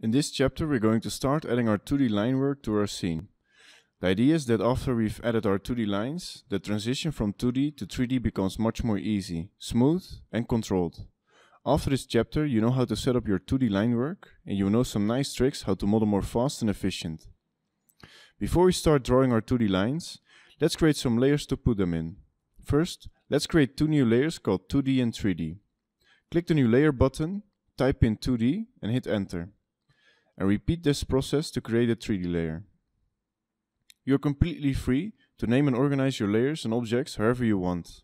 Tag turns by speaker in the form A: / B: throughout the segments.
A: In this chapter we're going to start adding our 2D line work to our scene. The idea is that after we've added our 2D lines, the transition from 2D to 3D becomes much more easy, smooth and controlled. After this chapter you know how to set up your 2D line work and you know some nice tricks how to model more fast and efficient. Before we start drawing our 2D lines, let's create some layers to put them in. First, let's create two new layers called 2D and 3D. Click the new layer button, type in 2D and hit enter and repeat this process to create a 3D layer. You're completely free to name and organize your layers and objects however you want.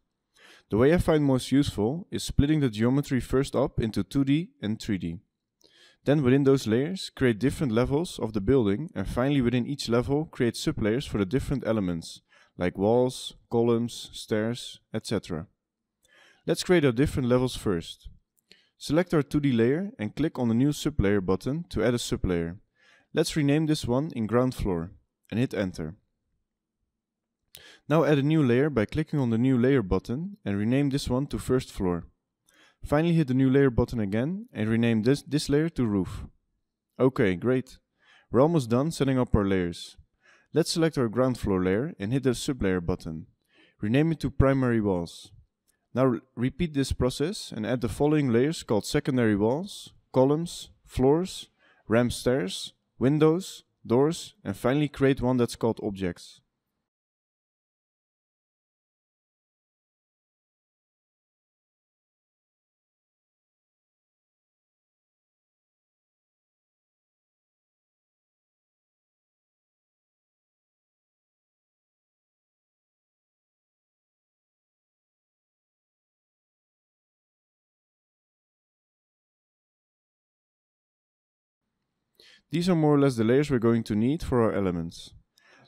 A: The way I find most useful is splitting the geometry first up into 2D and 3D. Then within those layers, create different levels of the building and finally within each level create sublayers for the different elements, like walls, columns, stairs, etc. Let's create our different levels first. Select our 2D layer and click on the new sublayer button to add a sublayer. Let's rename this one in ground floor and hit enter. Now add a new layer by clicking on the new layer button and rename this one to first floor. Finally hit the new layer button again and rename this, this layer to roof. Okay, great. We're almost done setting up our layers. Let's select our ground floor layer and hit the sublayer button. Rename it to primary walls. Now repeat this process and add the following layers called secondary walls, columns, floors, ramp stairs, windows, doors, and finally create one that's called objects. These are more or less the layers we're going to need for our elements.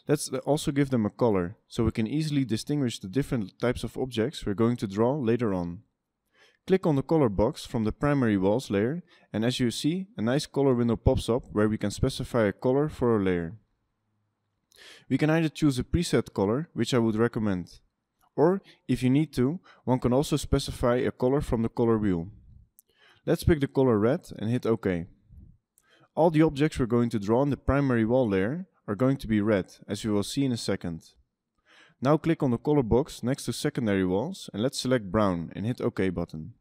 A: Let's also give them a color, so we can easily distinguish the different types of objects we're going to draw later on. Click on the color box from the primary walls layer, and as you see, a nice color window pops up where we can specify a color for our layer. We can either choose a preset color, which I would recommend. Or, if you need to, one can also specify a color from the color wheel. Let's pick the color red and hit OK. All the objects we're going to draw on the primary wall layer are going to be red, as we will see in a second. Now click on the color box next to secondary walls and let's select brown and hit OK button.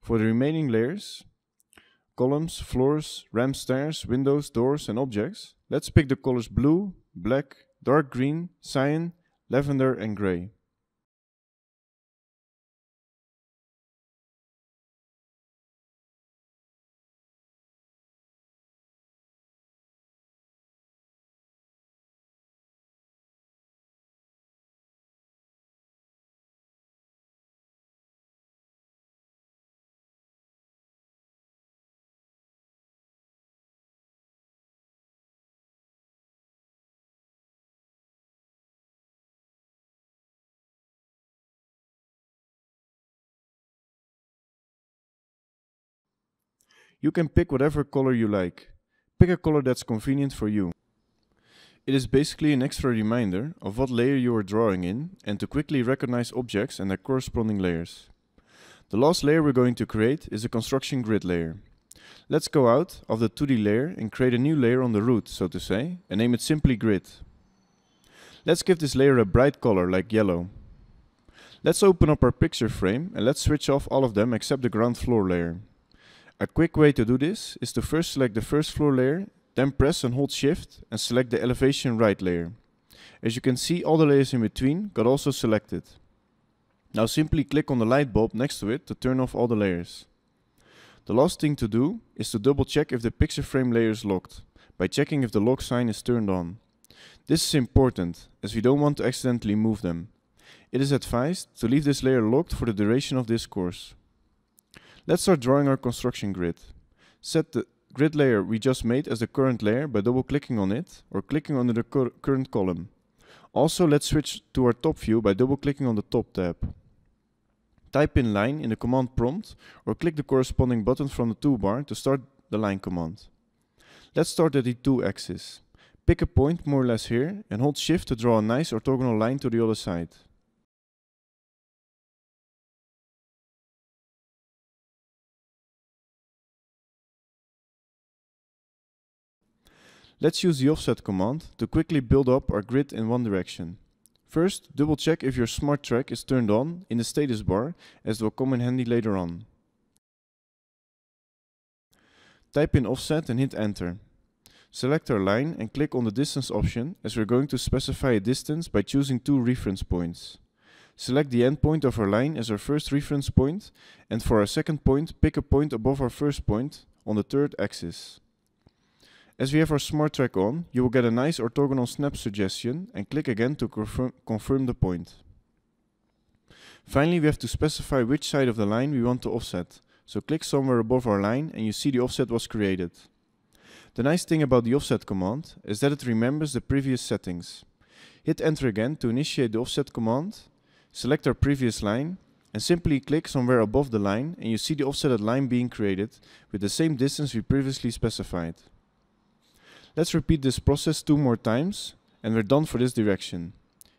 A: For the remaining layers, columns, floors, ramp stairs, windows, doors and objects, let's pick the colors blue, black, dark green, cyan, lavender and grey. You can pick whatever color you like. Pick a color that's convenient for you. It is basically an extra reminder of what layer you are drawing in and to quickly recognize objects and their corresponding layers. The last layer we're going to create is a construction grid layer. Let's go out of the 2D layer and create a new layer on the root, so to say, and name it simply grid. Let's give this layer a bright color like yellow. Let's open up our picture frame and let's switch off all of them except the ground floor layer. A quick way to do this is to first select the first floor layer, then press and hold shift and select the elevation right layer. As you can see all the layers in between got also selected. Now simply click on the light bulb next to it to turn off all the layers. The last thing to do is to double check if the picture frame layer is locked, by checking if the lock sign is turned on. This is important, as we don't want to accidentally move them. It is advised to leave this layer locked for the duration of this course. Let's start drawing our construction grid. Set the grid layer we just made as the current layer by double-clicking on it or clicking on the cur current column. Also, let's switch to our top view by double-clicking on the top tab. Type in line in the command prompt or click the corresponding button from the toolbar to start the line command. Let's start at the 2 axis. Pick a point more or less here and hold shift to draw a nice orthogonal line to the other side. Let's use the offset command to quickly build up our grid in one direction. First, double check if your smart track is turned on in the status bar as it will come in handy later on. Type in offset and hit enter. Select our line and click on the distance option as we're going to specify a distance by choosing two reference points. Select the endpoint of our line as our first reference point and for our second point pick a point above our first point on the third axis. As we have our smart track on, you will get a nice orthogonal snap suggestion and click again to confirm, confirm the point. Finally, we have to specify which side of the line we want to offset. So click somewhere above our line and you see the offset was created. The nice thing about the offset command is that it remembers the previous settings. Hit enter again to initiate the offset command, select our previous line and simply click somewhere above the line and you see the offsetted line being created with the same distance we previously specified. Let's repeat this process two more times and we're done for this direction.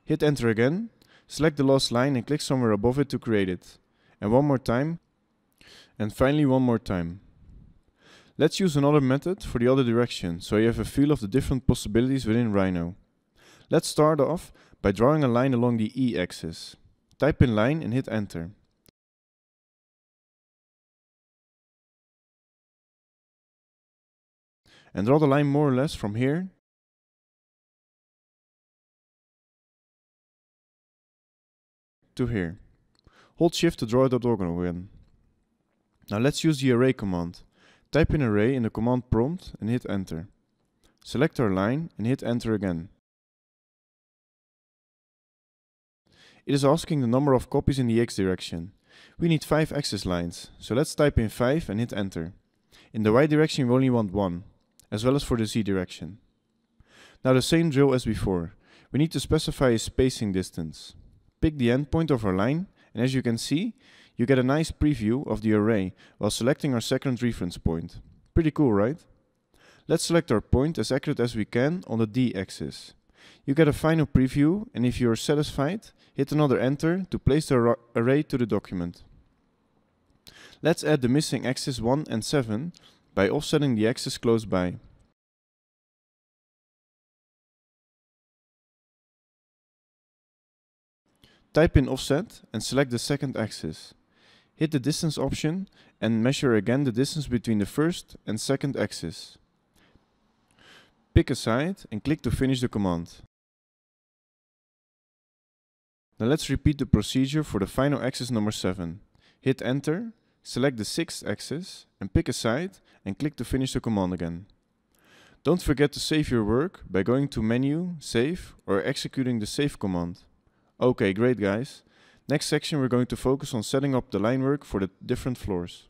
A: Hit enter again, select the last line and click somewhere above it to create it. And one more time. And finally one more time. Let's use another method for the other direction so you have a feel of the different possibilities within Rhino. Let's start off by drawing a line along the E axis. Type in line and hit enter. and draw the line more or less from here to here. Hold shift to draw the orthogonal again. Now let's use the array command. Type in array in the command prompt and hit enter. Select our line and hit enter again. It is asking the number of copies in the x direction. We need 5 axis lines, so let's type in 5 and hit enter. In the y direction we only want 1, as well as for the z direction. Now the same drill as before, we need to specify a spacing distance. Pick the endpoint of our line, and as you can see, you get a nice preview of the array while selecting our second reference point. Pretty cool, right? Let's select our point as accurate as we can on the d-axis. You get a final preview, and if you are satisfied, hit another enter to place the array to the document. Let's add the missing axis 1 and 7 by offsetting the axis close by. Type in offset and select the second axis. Hit the distance option and measure again the distance between the first and second axis. Pick a side and click to finish the command. Now let's repeat the procedure for the final axis number 7. Hit enter Select the sixth axis and pick a side and click to finish the command again. Don't forget to save your work by going to Menu, Save or executing the Save command. Okay, great guys. Next section we're going to focus on setting up the line work for the different floors.